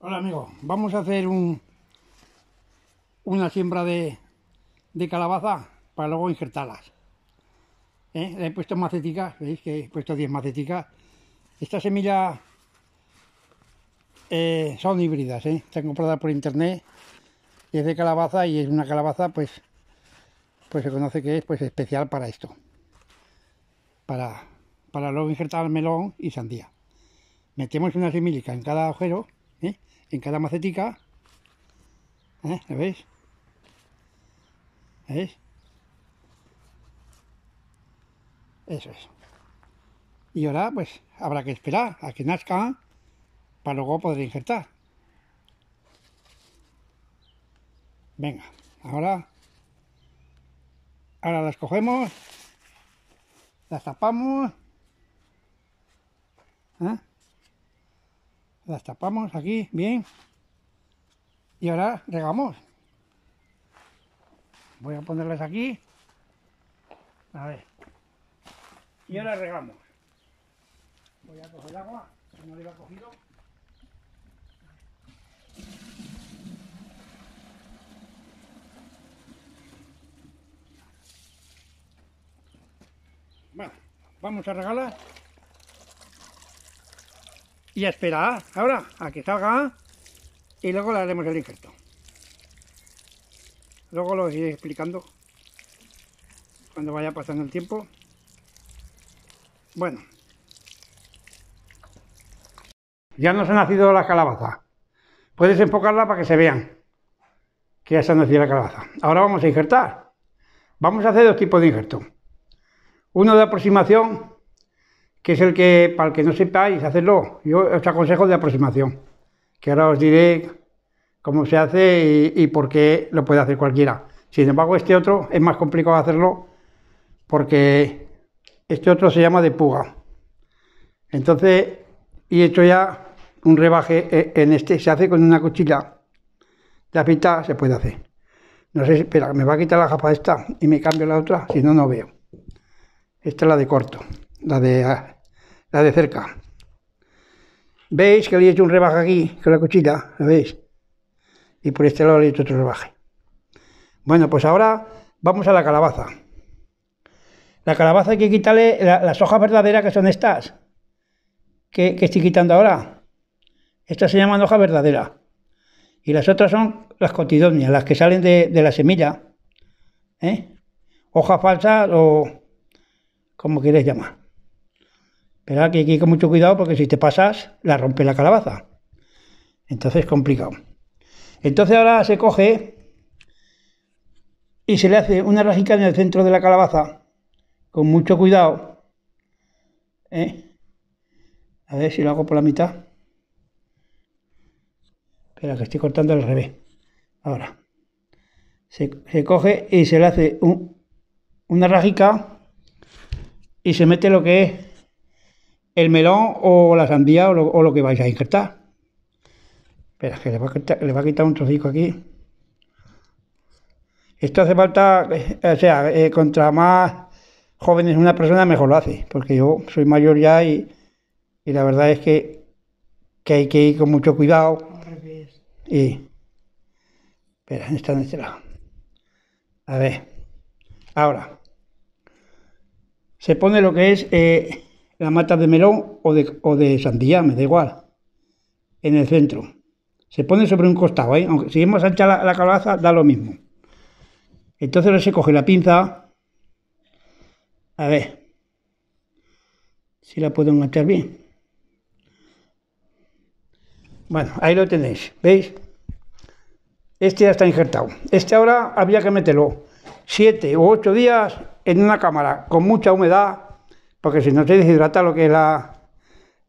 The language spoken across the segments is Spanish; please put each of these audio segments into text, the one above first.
Hola amigos, vamos a hacer un, una siembra de, calabaza para luego injertarlas. ¿Eh? he puesto maceticas, veis que he puesto 10 maceticas. Estas semillas eh, son híbridas, ¿eh? están compradas por internet es de calabaza y es una calabaza pues, pues se conoce que es pues especial para esto. Para, para luego injertar melón y sandía. Metemos una semilla en cada agujero en cada macetica. ¿Eh? ¿Lo veis? ¿Veis? Eso es. Y ahora pues habrá que esperar a que nazca para luego poder injertar. Venga, ahora, ahora las cogemos, las tapamos. ¿eh? las tapamos aquí bien y ahora regamos voy a ponerlas aquí a ver y ahora regamos voy a coger agua que no cogido bueno vamos a regalar y esperar ahora a que salga y luego le haremos el injerto. Luego lo iré explicando cuando vaya pasando el tiempo. Bueno. Ya nos ha nacido la calabaza. Puedes enfocarla para que se vean que ya se ha nacido la calabaza. Ahora vamos a injertar. Vamos a hacer dos tipos de injerto. Uno de aproximación que es el que, para el que no sepáis, hacerlo. Yo os aconsejo de aproximación, que ahora os diré cómo se hace y, por qué lo puede hacer cualquiera. Sin embargo, este otro es más complicado hacerlo porque este otro se llama de puga. Entonces, y esto ya un rebaje eh, en este, se hace con una cuchilla de afita, se puede hacer. No sé, espera, me va a quitar la japa esta y me cambio la otra, si no, no veo. Esta es la de corto, la de ah, la de cerca. ¿Veis que le he hecho un rebaje aquí con la cuchilla? ¿Lo veis? Y por este lado le he hecho otro rebaje. Bueno, pues ahora vamos a la calabaza. La calabaza hay que quitarle las hojas verdaderas que son estas. Que, estoy quitando ahora. Estas se llaman hojas verdaderas. Y las otras son las cotidonias, las que salen de, la semilla. ¿eh? Hojas falsas o como queréis llamar. Pero hay que ir con mucho cuidado porque si te pasas, la rompe la calabaza. Entonces es complicado. Entonces ahora se coge y se le hace una rajica en el centro de la calabaza, con mucho cuidado. ¿eh? A ver si lo hago por la mitad. Espera, que estoy cortando al revés. Ahora. Se, coge y se le hace una rajica y se mete lo que es el melón o la sandía o lo, que vais a injertar. Espera, que le va, a quitar, un trocico aquí. Esto hace falta, eh, o sea, eh, contra más jóvenes una persona, mejor lo hace, porque yo soy mayor ya y, la verdad es que, que, hay que ir con mucho cuidado. Y. Espera, está en este lado. A ver. Ahora. Se pone lo que es eh, las matas de melón o de, o sandía, me da igual, en el centro. Se pone sobre un costado, ¿eh? aunque si hemos ancha la, calabaza, da lo mismo. Entonces se coge la pinza. A ver si la puedo enganchar bien. Bueno, ahí lo tenéis, ¿veis? Este ya está injertado. Este ahora había que meterlo 7 u 8 días en una cámara con mucha humedad porque si no se deshidrata lo que la...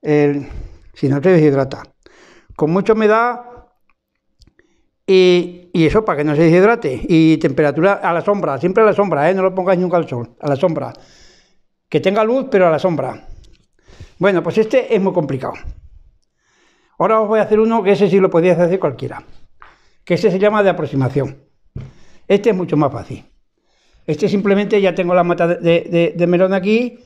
si no te deshidrata. Con mucha humedad y, y, eso para que no se deshidrate. Y temperatura a la sombra, siempre a la sombra, ¿eh? no lo pongáis nunca al sol, a la sombra. Que tenga luz, pero a la sombra. Bueno, pues este es muy complicado. Ahora os voy a hacer uno que ese sí lo podéis hacer cualquiera. Que ese se llama de aproximación. Este es mucho más fácil. Este simplemente ya tengo la mata de, de melón aquí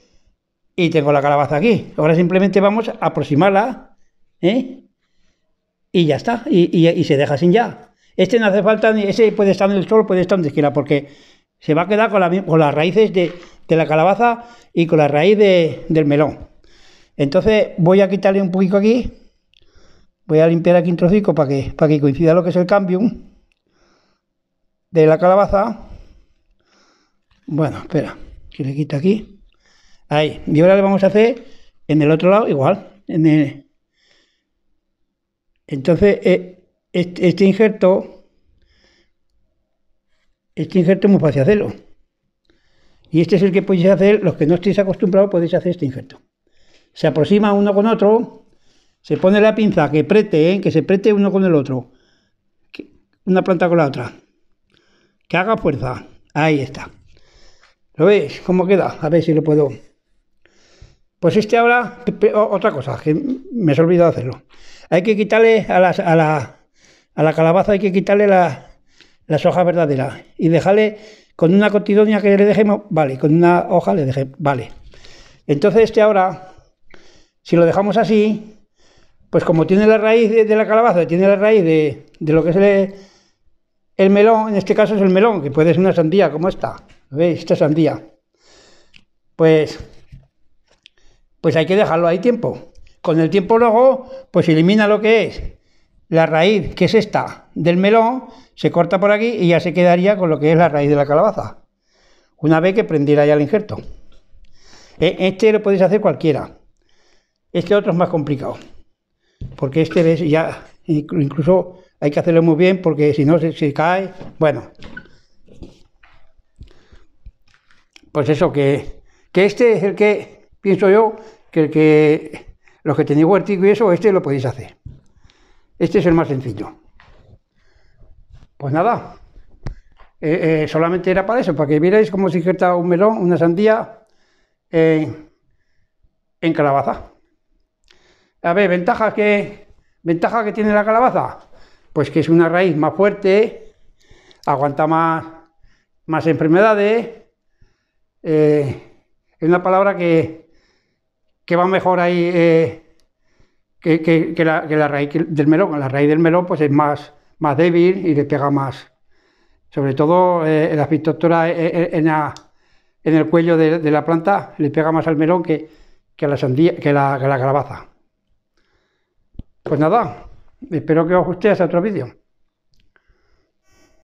y tengo la calabaza aquí. Ahora simplemente vamos a aproximarla ¿eh? y ya está, y, se deja sin ya. Este no hace falta, ni ese puede estar en el sol, puede estar en la porque se va a quedar con, con las raíces de, la calabaza y con la raíz del melón. Entonces voy a quitarle un poquito aquí, voy a limpiar aquí un trocico para que, para que coincida lo que es el cambio de la calabaza. Bueno, espera, que le quita aquí. Ahí. Y ahora lo vamos a hacer en el otro lado igual. Entonces, eh, este, este, injerto, este injerto es muy fácil hacerlo. Y este es el que podéis hacer, los que no estéis acostumbrados podéis hacer este injerto. Se aproxima uno con otro, se pone la pinza que prete, eh, que se prete uno con el otro. una planta con la otra. Que haga fuerza. Ahí está. ¿Lo veis? ¿Cómo queda? A ver si lo puedo... Pues este ahora, otra cosa, que me he olvidado hacerlo. Hay que quitarle a, a, la, a la calabaza, hay que quitarle las hojas verdaderas y dejarle con una cotidonia que le dejemos, vale, con una hoja le dejemos, vale. Entonces este ahora, si lo dejamos así, pues como tiene la raíz de, la calabaza, tiene la raíz de, lo que es el, el, melón, en este caso es el melón, que puede ser una sandía como esta, ¿veis? Esta sandía. Pues pues hay que dejarlo ahí tiempo. Con el tiempo luego, pues elimina lo que es la raíz, que es esta, del melón, se corta por aquí y ya se quedaría con lo que es la raíz de la calabaza. Una vez que prendiera ya el injerto. E, este lo podéis hacer cualquiera. Este otro es más complicado. Porque este ves ya, incluso hay que hacerlo muy bien porque si no se, se cae. Bueno. Pues eso, que, que este es el que pienso yo que, los que tenéis huertico y eso, este lo podéis hacer. Este es el más sencillo. Pues nada, eh, eh, solamente era para eso, para que vierais cómo se injerta un melón, una sandía eh, en calabaza. A ver, ventajas que, ventaja que tiene la calabaza, pues que es una raíz más fuerte, aguanta más, más enfermedades. es una palabra que, que va mejor ahí eh, que, la, raíz del melón. La raíz del melón pues es más, más débil y le pega más. Sobre todo eh, eh, eh la en, el cuello de, la planta le pega más al melón que, a la sandía, que la, la calabaza. Pues nada, espero que os guste hasta otro vídeo.